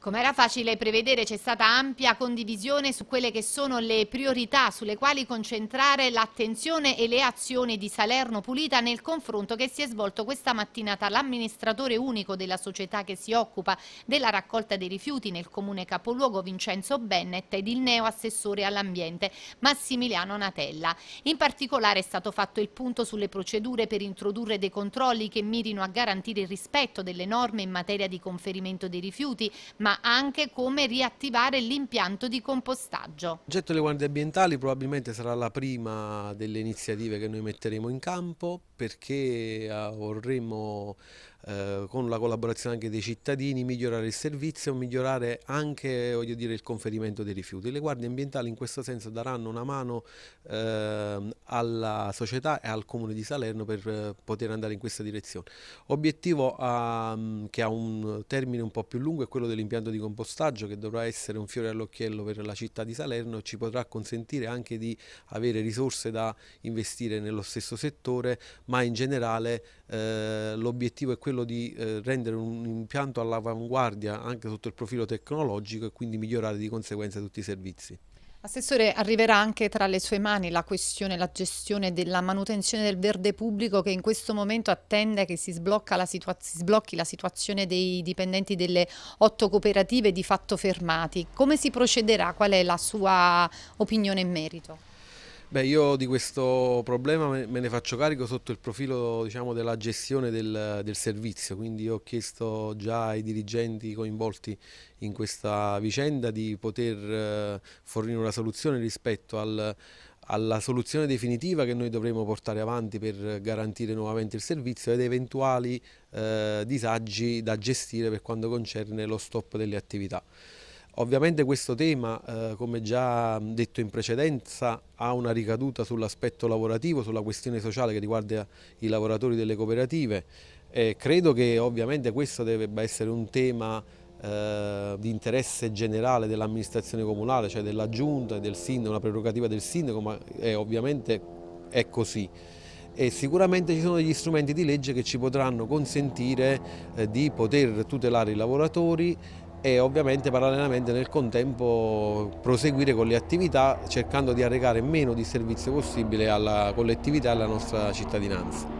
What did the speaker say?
Come era facile prevedere c'è stata ampia condivisione su quelle che sono le priorità sulle quali concentrare l'attenzione e le azioni di Salerno Pulita nel confronto che si è svolto questa mattina tra l'amministratore unico della società che si occupa della raccolta dei rifiuti nel comune capoluogo Vincenzo Bennett ed il neo assessore all'ambiente Massimiliano Natella. In particolare è stato fatto il punto sulle procedure per introdurre dei controlli che mirino a garantire il rispetto delle norme in materia di conferimento dei rifiuti ma ma anche come riattivare l'impianto di compostaggio. Il progetto delle guardie ambientali probabilmente sarà la prima delle iniziative che noi metteremo in campo perché eh, vorremmo eh, con la collaborazione anche dei cittadini migliorare il servizio, migliorare anche dire, il conferimento dei rifiuti. Le guardie ambientali in questo senso daranno una mano eh, alla società e al comune di Salerno per eh, poter andare in questa direzione. Obiettivo ehm, che ha un termine un po' più lungo è quello dell'impianto impianto di compostaggio che dovrà essere un fiore all'occhiello per la città di Salerno e ci potrà consentire anche di avere risorse da investire nello stesso settore, ma in generale eh, l'obiettivo è quello di eh, rendere un impianto all'avanguardia anche sotto il profilo tecnologico e quindi migliorare di conseguenza tutti i servizi. Assessore, arriverà anche tra le sue mani la questione, la gestione della manutenzione del verde pubblico che in questo momento attende che si, la si sblocchi la situazione dei dipendenti delle otto cooperative di fatto fermati. Come si procederà? Qual è la sua opinione in merito? Beh, io di questo problema me ne faccio carico sotto il profilo, diciamo, della gestione del, del, servizio, quindi ho chiesto già ai dirigenti coinvolti in questa vicenda di poter eh, fornire una soluzione rispetto al, alla soluzione definitiva che noi dovremo portare avanti per garantire nuovamente il servizio ed eventuali eh, disagi da gestire per quanto concerne lo stop delle attività. Ovviamente questo tema, eh, come già detto in precedenza, ha una ricaduta sull'aspetto lavorativo, sulla questione sociale che riguarda i lavoratori delle cooperative. Eh, credo che ovviamente questo debba essere un tema eh, di interesse generale dell'amministrazione comunale, cioè della giunta e del sindaco, una prerogativa del sindaco, ma è, ovviamente è così. E sicuramente ci sono degli strumenti di legge che ci potranno consentire eh, di poter tutelare i lavoratori e ovviamente parallelamente nel contempo proseguire con le attività cercando di arrecare meno disservizio possibile alla collettività e alla nostra cittadinanza.